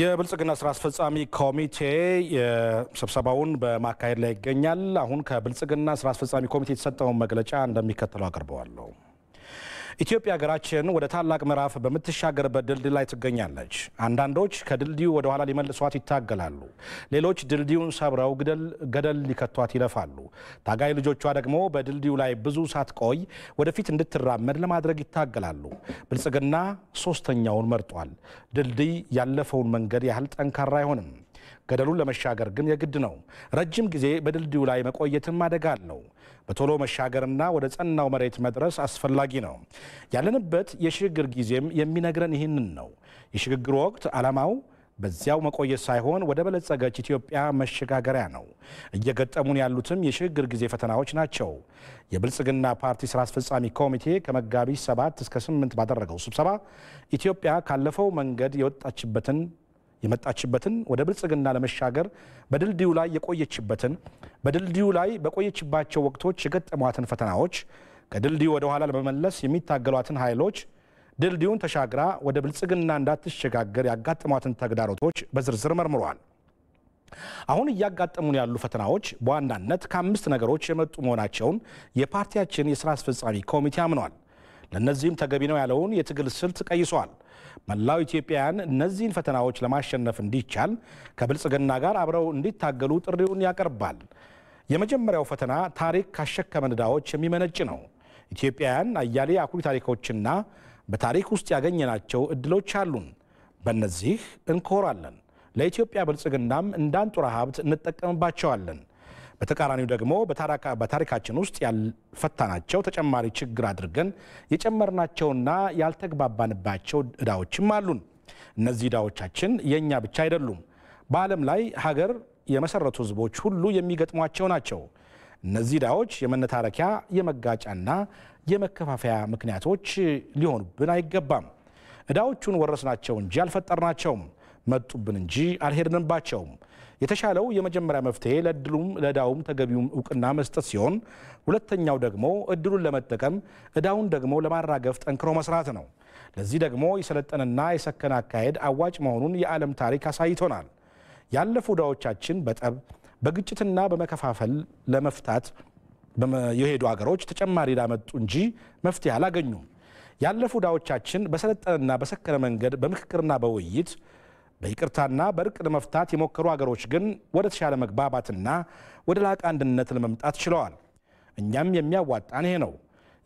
የብልጽግና ስራ አስፈጻሚ ኮሚቴ ስብሰባውን በማካሄድ ላይ ይገኛል። አሁን ከብልጽግና ስራ አስፈጻሚ ኮሚቴ የተሰጠውን መግለጫ እንደሚከተለው አቅርበዋለሁ። ኢትዮጵያ ሀገራችን ወደ ታላቅ ምዕራፍ በምትሻገርበት ድልድይ ላይ ትገኛለች። አንዳንዶች ከድልድዩ ወደ ኋላ ሊመልሷት ይታገላሉ። ሌሎች ድልድዩን ሰብረው ገደል ሊከቷት ይለፋሉ። ታጋይ ልጆቿ ደግሞ በድልድዩ ላይ ብዙ ሳትቆይ ወደፊት እንድትራመድ ለማድረግ ይታገላሉ። ብልጽግና ሶስተኛውን መርጧል። ድልድይ ያለፈውን መንገድ ያህል ጠንካራ አይሆንም። ገደሉን ለመሻገር ግን የግድ ነው። ረጅም ጊዜ በድልድዩ ላይ መቆየትም አደጋ አለው። በቶሎ መሻገርና ወደ ጸናው መሬት መድረስ አስፈላጊ ነው። ያለንበት የሽግግር ጊዜም የሚነግረን ይህንን ነው። የሽግግር ወቅት ዓላማው በዚያው መቆየት ሳይሆን ወደ በለጸገች ኢትዮጵያ መሸጋገሪያ ነው። እየገጠሙን ያሉትም የሽግግር ጊዜ ፈተናዎች ናቸው። የብልጽግና ፓርቲ ስራ አስፈጻሚ ኮሚቴ ከመጋቢት 7 እስከ 8 ባደረገው ስብሰባ ኢትዮጵያ ካለፈው መንገድ የወጣችበትን የመጣችበትን ወደ ብልጽግና ለመሻገር በድልድዩ ላይ የቆየችበትን በድልድዩ ላይ በቆየችባቸው ወቅቶች የገጠሟትን ፈተናዎች ከድልድዩ ወደ ኋላ ለመመለስ የሚታገሏትን ኃይሎች ድልድዩን ተሻግራ ወደ ብልጽግና እንዳትሸጋገር ያጋጠሟትን ተግዳሮቶች በዝርዝር መርምሯል። አሁን እያጋጠሙን ያሉ ፈተናዎች በዋናነት ከአምስት ነገሮች የመጡ መሆናቸውን የፓርቲያችን የስራ አስፈጻሚ ኮሚቴ አምኗል። ለእነዚህም ተገቢ ነው ያለውን የትግል ስልት ቀይሷል። መላው ኢትዮጵያውያን እነዚህን ፈተናዎች ለማሸነፍ እንዲቻል ከብልጽግና ጋር አብረው እንዲታገሉ ጥሪውን ያቀርባል። የመጀመሪያው ፈተና ታሪክ ካሸከመ ዕዳዎች የሚመነጭ ነው። ኢትዮጵያውያን አያሌ አኩሪ ታሪኮችና በታሪክ ውስጥ ያገኘናቸው እድሎች አሉን። በእነዚህ እንኮራለን። ለኢትዮጵያ ብልጽግናም እንዳንጡራ ሀብት እንጠቀምባቸዋለን። በተቃራኒው ደግሞ በታሪካችን ውስጥ ያልፈታናቸው ተጨማሪ ችግር አድርገን የጨመርናቸውና ያልተግባባንባቸው እዳዎችም አሉን። እነዚህ እዳዎቻችን የእኛ ብቻ አይደሉም። በዓለም ላይ ሀገር የመሰረቱ ህዝቦች ሁሉ የሚገጥሟቸው ናቸው። እነዚህ እዳዎች የመነታረኪያ የመጋጫና የመከፋፈያ ምክንያቶች ሊሆኑብን አይገባም። እዳዎቹን ወረስናቸው እንጂ አልፈጠርናቸውም፣ መጡብን እንጂ አልሄድንባቸውም። የተሻለው የመጀመሪያ መፍትሄ ለእድሉም ለእዳውም ተገቢውም እውቅና መስጠት ሲሆን፣ ሁለተኛው ደግሞ እድሉን ለመጠቀም እዳውን ደግሞ ለማራገፍ ጠንክሮ መስራት ነው። ለዚህ ደግሞ የሰለጠነና የሰከነ አካሄድ አዋጭ መሆኑን የዓለም ታሪክ አሳይቶናል። ያለፉ እዳዎቻችን በጠብ በግጭትና በመከፋፈል ለመፍታት የሄዱ አገሮች ተጨማሪ ላመጡ መጡ እንጂ መፍትሄ አላገኙም። ያለፉ እዳዎቻችን በሰለጠነና በሰከነ መንገድ በምክክርና በውይይት በይቅርታና በእርቅ ለመፍታት የሞከሩ ሀገሮች ግን ወደ ተሻለ መግባባትና ወደ ላቀ አንድነት ለመምጣት ችለዋል። እኛም የሚያዋጣን ይሄ ነው።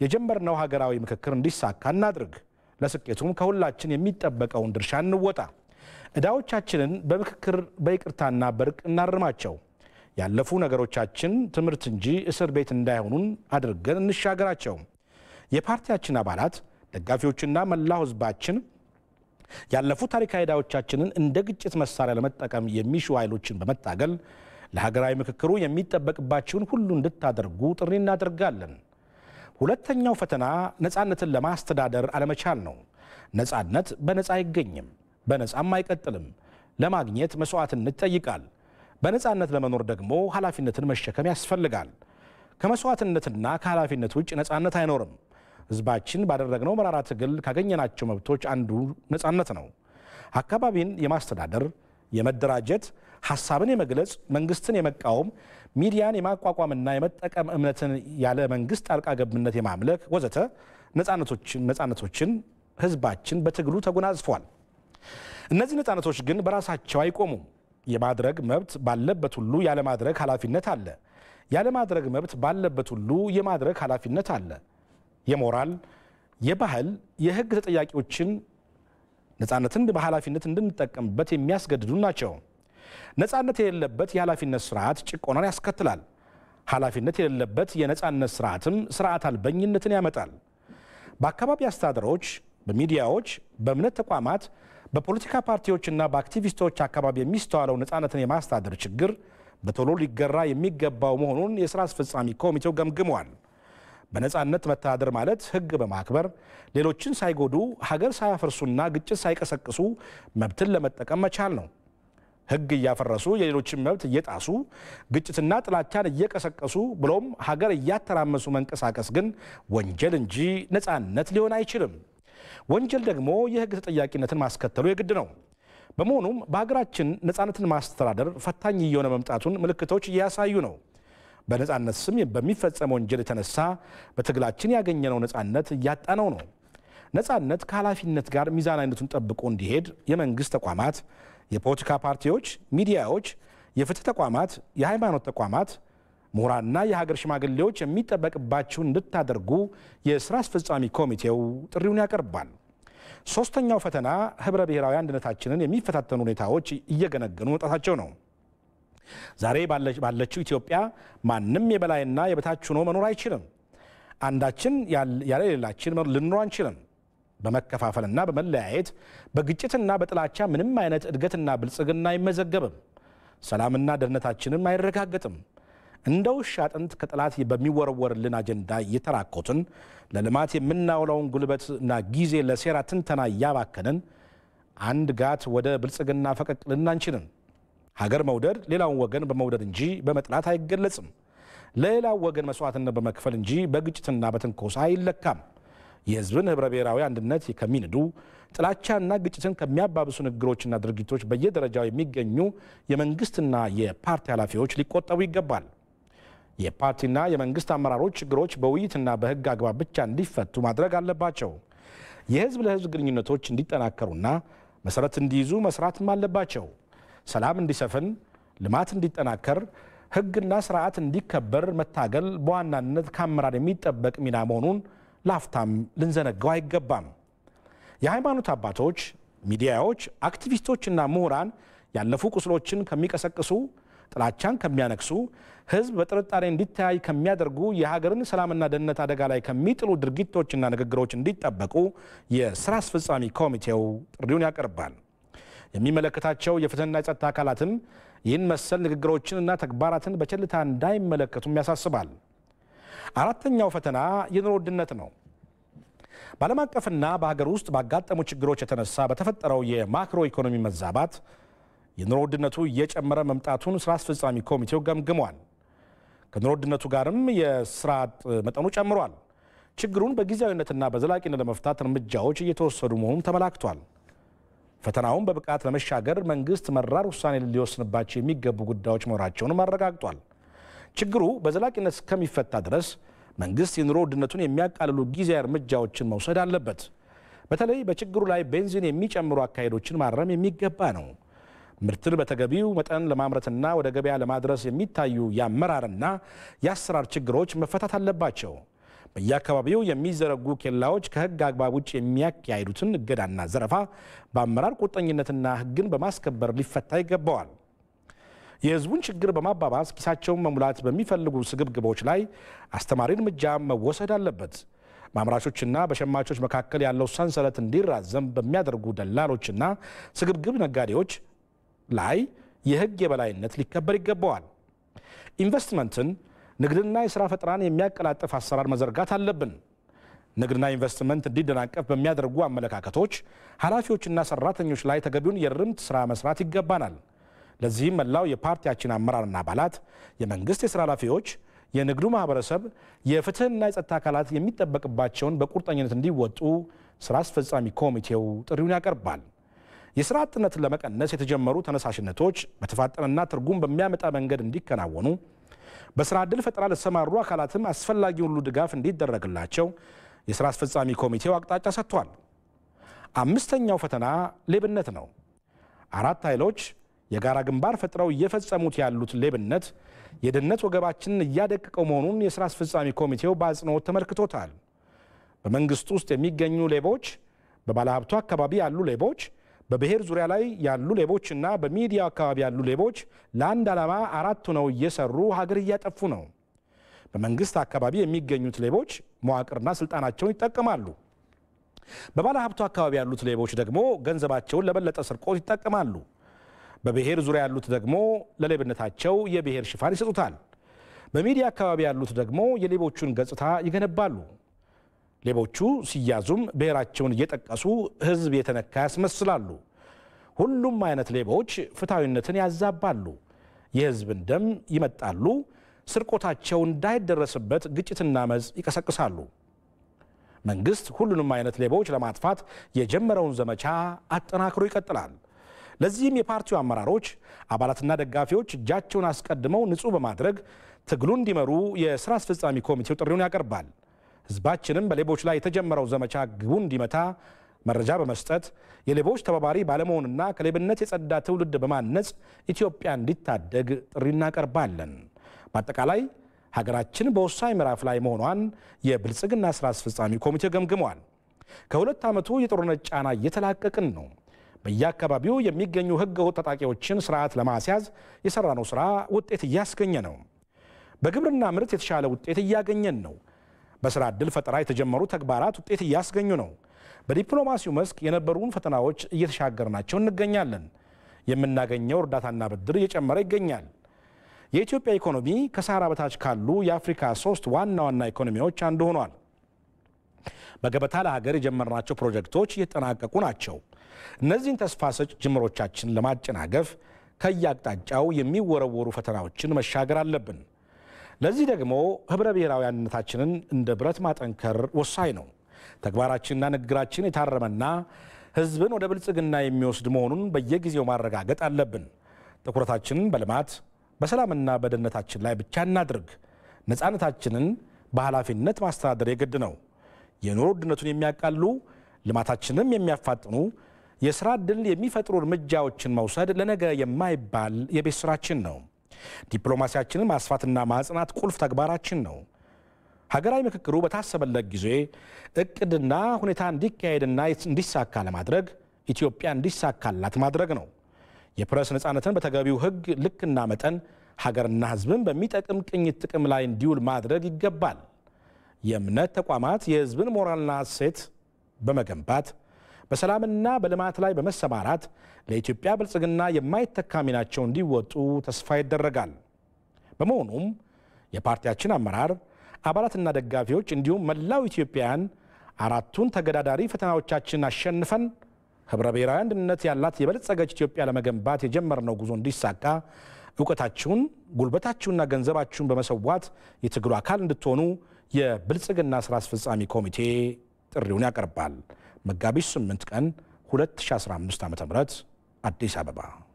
የጀመርነው ሀገራዊ ምክክር እንዲሳካ እናድርግ። ለስኬቱም ከሁላችን የሚጠበቀውን ድርሻ እንወጣ። ዕዳዎቻችንን በምክክር በይቅርታና በእርቅ እናርማቸው። ያለፉ ነገሮቻችን ትምህርት እንጂ እስር ቤት እንዳይሆኑን አድርገን እንሻገራቸው። የፓርቲያችን አባላት ደጋፊዎችና መላው ሕዝባችን ያለፉ ታሪካዊ ዕዳዎቻችንን እንደ ግጭት መሳሪያ ለመጠቀም የሚሹ ኃይሎችን በመታገል ለሀገራዊ ምክክሩ የሚጠበቅባችሁን ሁሉ እንድታደርጉ ጥሪ እናደርጋለን። ሁለተኛው ፈተና ነፃነትን ለማስተዳደር አለመቻል ነው። ነፃነት በነፃ አይገኝም፣ በነፃም አይቀጥልም። ለማግኘት መስዋዕትነት ይጠይቃል። በነፃነት ለመኖር ደግሞ ኃላፊነትን መሸከም ያስፈልጋል። ከመስዋዕትነትና ከኃላፊነት ውጭ ነፃነት አይኖርም። ህዝባችን ባደረግነው መራራ ትግል ካገኘናቸው መብቶች አንዱ ነፃነት ነው። አካባቢን የማስተዳደር፣ የመደራጀት፣ ሀሳብን የመግለጽ፣ መንግስትን የመቃወም፣ ሚዲያን የማቋቋምና የመጠቀም እምነትን ያለ መንግስት ጣልቃ ገብነት የማምለክ ወዘተ ነፃነቶችን ህዝባችን በትግሉ ተጎናጽፏል። እነዚህ ነፃነቶች ግን በራሳቸው አይቆሙም። የማድረግ መብት ባለበት ሁሉ ያለማድረግ ኃላፊነት አለ። ያለማድረግ መብት ባለበት ሁሉ የማድረግ ኃላፊነት አለ። የሞራል፣ የባህል፣ የህግ ተጠያቂዎችን ነፃነትን በኃላፊነት እንድንጠቀምበት የሚያስገድዱ ናቸው። ነፃነት የሌለበት የኃላፊነት ስርዓት ጭቆናን ያስከትላል። ኃላፊነት የሌለበት የነፃነት ስርዓትም ስርዓት አልበኝነትን ያመጣል። በአካባቢ አስተዳደሮች፣ በሚዲያዎች፣ በእምነት ተቋማት፣ በፖለቲካ ፓርቲዎችና በአክቲቪስቶች አካባቢ የሚስተዋለው ነፃነትን የማስተዳደር ችግር በቶሎ ሊገራ የሚገባው መሆኑን የስራ አስፈጻሚ ኮሚቴው ገምግመዋል። በነፃነት መተዳደር ማለት ህግ በማክበር ሌሎችን ሳይጎዱ ሀገር ሳያፈርሱና ግጭት ሳይቀሰቅሱ መብትን ለመጠቀም መቻል ነው። ህግ እያፈረሱ የሌሎችን መብት እየጣሱ ግጭትና ጥላቻን እየቀሰቀሱ ብሎም ሀገር እያተራመሱ መንቀሳቀስ ግን ወንጀል እንጂ ነፃነት ሊሆን አይችልም። ወንጀል ደግሞ የህግ ተጠያቂነትን ማስከተሉ የግድ ነው። በመሆኑም በሀገራችን ነፃነትን ማስተዳደር ፈታኝ እየሆነ መምጣቱን ምልክቶች እያሳዩ ነው። በነጻነት ስም በሚፈጸም ወንጀል የተነሳ በትግላችን ያገኘነው ነጻነት እያጣነው ነው። ነጻነት ከኃላፊነት ጋር ሚዛናዊነቱን ጠብቆ እንዲሄድ የመንግስት ተቋማት፣ የፖለቲካ ፓርቲዎች፣ ሚዲያዎች፣ የፍትህ ተቋማት፣ የሃይማኖት ተቋማት፣ ምሁራንና የሀገር ሽማግሌዎች የሚጠበቅባችሁን እንድታደርጉ የስራ አስፈጻሚ ኮሚቴው ጥሪውን ያቀርባል። ሶስተኛው ፈተና ህብረ ብሔራዊ አንድነታችንን የሚፈታተኑ ሁኔታዎች እየገነገኑ መውጣታቸው ነው። ዛሬ ባለችው ኢትዮጵያ ማንም የበላይና የበታች ሆኖ መኖር አይችልም። አንዳችን ያለ ሌላችን ልንኖር አንችልም። በመከፋፈልና በመለያየት በግጭትና በጥላቻ ምንም አይነት እድገትና ብልጽግና አይመዘገብም። ሰላምና ደህንነታችንም አይረጋገጥም። እንደ ውሻ አጥንት ከጠላት በሚወረወርልን አጀንዳ እየተራኮትን ለልማት የምናውለውን ጉልበትና ጊዜ ለሴራ ትንተና እያባከንን አንድ ጋት ወደ ብልጽግና ፈቀቅ ልናንችልን ሀገር መውደድ ሌላውን ወገን በመውደድ እንጂ በመጥላት አይገለጽም። ለሌላው ወገን መስዋዕትነት በመክፈል እንጂ በግጭትና በትንኮሳ አይለካም። የህዝብን ህብረ ብሔራዊ አንድነት ከሚንዱ ጥላቻና ግጭትን ከሚያባብሱ ንግግሮችና ድርጊቶች በየደረጃው የሚገኙ የመንግስትና የፓርቲ ኃላፊዎች ሊቆጠቡ ይገባል። የፓርቲና የመንግስት አመራሮች ችግሮች በውይይትና በህግ አግባብ ብቻ እንዲፈቱ ማድረግ አለባቸው። የህዝብ ለህዝብ ግንኙነቶች እንዲጠናከሩና መሰረት እንዲይዙ መስራትም አለባቸው። ሰላም እንዲሰፍን፣ ልማት እንዲጠናከር፣ ህግና ስርዓት እንዲከበር መታገል በዋናነት ከአመራር የሚጠበቅ ሚና መሆኑን ላፍታም ልንዘነጋው አይገባም። የሃይማኖት አባቶች፣ ሚዲያዎች፣ አክቲቪስቶችና ምሁራን ያለፉ ቁስሎችን ከሚቀሰቅሱ ጥላቻን ከሚያነክሱ ህዝብ በጥርጣሬ እንዲተያይ ከሚያደርጉ የሀገርን ሰላምና ደህንነት አደጋ ላይ ከሚጥሉ ድርጊቶችና ንግግሮች እንዲጠበቁ የስራ አስፈጻሚ ኮሚቴው ጥሪውን ያቀርባል። የሚመለከታቸው የፍትህና የጸጥታ አካላትም ይህን መሰል ንግግሮችንና ተግባራትን በቸልታ እንዳይመለከቱም ያሳስባል። አራተኛው ፈተና የኑሮ ውድነት ነው። በዓለም አቀፍና በሀገር ውስጥ ባጋጠሙ ችግሮች የተነሳ በተፈጠረው የማክሮ ኢኮኖሚ መዛባት የኑሮ ውድነቱ እየጨመረ መምጣቱን ስራ አስፈጻሚ ኮሚቴው ገምግሟል። ከኑሮ ውድነቱ ጋርም የስራ አጥ መጠኑ ጨምሯል። ችግሩን በጊዜያዊነትና በዘላቂነት ለመፍታት እርምጃዎች እየተወሰዱ መሆኑም ተመላክቷል። ፈተናውን በብቃት ለመሻገር መንግስት መራር ውሳኔ ሊወስንባቸው የሚገቡ ጉዳዮች መኖራቸውንም አረጋግጧል። ችግሩ በዘላቂነት እስከሚፈታ ድረስ መንግስት የኑሮ ውድነቱን የሚያቃልሉ ጊዜያዊ እርምጃዎችን መውሰድ አለበት። በተለይ በችግሩ ላይ ቤንዚን የሚጨምሩ አካሄዶችን ማረም የሚገባ ነው። ምርትን በተገቢው መጠን ለማምረትና ወደ ገበያ ለማድረስ የሚታዩ የአመራርና የአሰራር ችግሮች መፈታት አለባቸው። በየአካባቢው የሚዘረጉ ኬላዎች ከህግ አግባብ ውጭ የሚያካሄዱትን እገዳና ዘረፋ በአመራር ቁርጠኝነትና ህግን በማስከበር ሊፈታ ይገባዋል። የህዝቡን ችግር በማባባስ ኪሳቸውን መሙላት በሚፈልጉ ስግብግቦች ላይ አስተማሪ እርምጃ መወሰድ አለበት። በአምራቾችና በሸማቾች መካከል ያለው ሰንሰለት እንዲራዘም በሚያደርጉ ደላሎችና ስግብግብ ነጋዴዎች ላይ የህግ የበላይነት ሊከበር ይገባዋል። ኢንቨስትመንትን ንግድና የስራ ፈጠራን የሚያቀላጥፍ አሰራር መዘርጋት አለብን። ንግድና ኢንቨስትመንት እንዲደናቀፍ በሚያደርጉ አመለካከቶች ኃላፊዎችና ሰራተኞች ላይ ተገቢውን የርምት ስራ መስራት ይገባናል። ለዚህም መላው የፓርቲያችን አመራርና አባላት፣ የመንግስት የስራ ኃላፊዎች፣ የንግዱ ማህበረሰብ፣ የፍትህና የጸጥታ አካላት የሚጠበቅባቸውን በቁርጠኝነት እንዲወጡ ስራ አስፈጻሚ ኮሚቴው ጥሪውን ያቀርባል። የስራ አጥነትን ለመቀነስ የተጀመሩ ተነሳሽነቶች በተፋጠነና ትርጉም በሚያመጣ መንገድ እንዲከናወኑ በስራ ዕድል ፈጠራ ለተሰማሩ አካላትም አስፈላጊ ሁሉ ድጋፍ እንዲደረግላቸው የስራ አስፈጻሚ ኮሚቴው አቅጣጫ ሰጥቷል። አምስተኛው ፈተና ሌብነት ነው። አራት ኃይሎች የጋራ ግንባር ፈጥረው እየፈጸሙት ያሉት ሌብነት የድህነት ወገባችንን እያደቀቀው መሆኑን የስራ አስፈጻሚ ኮሚቴው በአጽንኦት ተመልክቶታል። በመንግስቱ ውስጥ የሚገኙ ሌቦች፣ በባለሀብቱ አካባቢ ያሉ ሌቦች በብሔር ዙሪያ ላይ ያሉ ሌቦች እና በሚዲያ አካባቢ ያሉ ሌቦች ለአንድ ዓላማ አራት ሆነው እየሰሩ ሀገር እያጠፉ ነው። በመንግስት አካባቢ የሚገኙት ሌቦች መዋቅርና ስልጣናቸውን ይጠቀማሉ። በባለ ሀብቱ አካባቢ ያሉት ሌቦች ደግሞ ገንዘባቸውን ለበለጠ ስርቆት ይጠቀማሉ። በብሔር ዙሪያ ያሉት ደግሞ ለሌብነታቸው የብሔር ሽፋን ይሰጡታል። በሚዲያ አካባቢ ያሉት ደግሞ የሌቦቹን ገጽታ ይገነባሉ። ሌቦቹ ሲያዙም ብሔራቸውን እየጠቀሱ ሕዝብ የተነካ ያስመስላሉ። ሁሉም አይነት ሌቦች ፍትሐዊነትን ያዛባሉ፣ የህዝብን ደም ይመጣሉ፣ ስርቆታቸው እንዳይደረስበት ግጭትና መዝ ይቀሰቅሳሉ። መንግስት ሁሉንም አይነት ሌቦች ለማጥፋት የጀመረውን ዘመቻ አጠናክሮ ይቀጥላል። ለዚህም የፓርቲው አመራሮች፣ አባላትና ደጋፊዎች እጃቸውን አስቀድመው ንጹህ በማድረግ ትግሉ እንዲመሩ የሥራ አስፈጻሚ ኮሚቴው ጥሪውን ያቀርባል። ህዝባችንም በሌቦች ላይ የተጀመረው ዘመቻ ግቡ እንዲመታ መረጃ በመስጠት የሌቦች ተባባሪ ባለመሆንና ከሌብነት የጸዳ ትውልድ በማነጽ ኢትዮጵያ እንዲታደግ ጥሪ እናቀርባለን። በአጠቃላይ ሀገራችን በወሳኝ ምዕራፍ ላይ መሆኗን የብልጽግና ስራ አስፈጻሚ ኮሚቴ ገምግሟል። ከሁለት ዓመቱ የጦርነት ጫና እየተላቀቅን ነው። በየአካባቢው የሚገኙ ህገ ወጥ ታጣቂዎችን ስርዓት ለማስያዝ የሰራነው ስራ ውጤት እያስገኘ ነው። በግብርና ምርት የተሻለ ውጤት እያገኘን ነው። በስራ ዕድል ፈጠራ የተጀመሩ ተግባራት ውጤት እያስገኙ ነው። በዲፕሎማሲው መስክ የነበሩን ፈተናዎች እየተሻገርናቸው እንገኛለን። የምናገኘው እርዳታና ብድር እየጨመረ ይገኛል። የኢትዮጵያ ኢኮኖሚ ከሳህራ በታች ካሉ የአፍሪካ ሶስት ዋና ዋና ኢኮኖሚዎች አንዱ ሆኗል። በገበታ ለሀገር የጀመርናቸው ፕሮጀክቶች እየተጠናቀቁ ናቸው። እነዚህን ተስፋ ሰጭ ጅምሮቻችን ለማጨናገፍ ከየአቅጣጫው የሚወረወሩ ፈተናዎችን መሻገር አለብን። ለዚህ ደግሞ ህብረ አንድነታችንን እንደ ብረት ማጠንከር ወሳኝ ነው። ተግባራችንና ንግግራችን የታረመና ህዝብን ወደ ብልጽግና የሚወስድ መሆኑን በየጊዜው ማረጋገጥ አለብን። ትኩረታችንን በልማት በሰላምና በደህንነታችን ላይ ብቻ እናድርግ። ነፃነታችንን በኃላፊነት ማስተዳደር የግድ ነው። የኑሮ ውድነቱን የሚያቃሉ ልማታችንም የሚያፋጥኑ የስራ ዕድል የሚፈጥሩ እርምጃዎችን መውሰድ ለነገ የማይባል የቤት ስራችን ነው። ዲፕሎማሲያችንን ማስፋትና ማጽናት ቁልፍ ተግባራችን ነው። ሀገራዊ ምክክሩ በታሰበለት ጊዜ እቅድና ሁኔታ እንዲካሄድና እንዲሳካ ለማድረግ ኢትዮጵያ እንዲሳካላት ማድረግ ነው። የፕረስ ነፃነትን በተገቢው ሕግ ልክና መጠን ሀገርና ሕዝብን በሚጠቅም ቅኝት ጥቅም ላይ እንዲውል ማድረግ ይገባል። የእምነት ተቋማት የሕዝብን ሞራልና እሴት በመገንባት በሰላምና በልማት ላይ በመሰማራት ለኢትዮጵያ ብልጽግና የማይተካ ሚናቸው እንዲወጡ ተስፋ ይደረጋል። በመሆኑም የፓርቲያችን አመራር አባላትና ደጋፊዎች እንዲሁም መላው ኢትዮጵያውያን አራቱን ተገዳዳሪ ፈተናዎቻችን አሸንፈን ህብረ ብሔራዊ አንድነት ያላት የበለጸገች ኢትዮጵያ ለመገንባት የጀመርነው ጉዞ እንዲሳካ እውቀታችሁን፣ ጉልበታችሁንና ገንዘባችሁን በመሰዋት የትግሉ አካል እንድትሆኑ የብልጽግና ስራ አስፈጻሚ ኮሚቴ ጥሪውን ያቀርባል። መጋቢት 8 ቀን 2015 ዓ ም አዲስ አበባ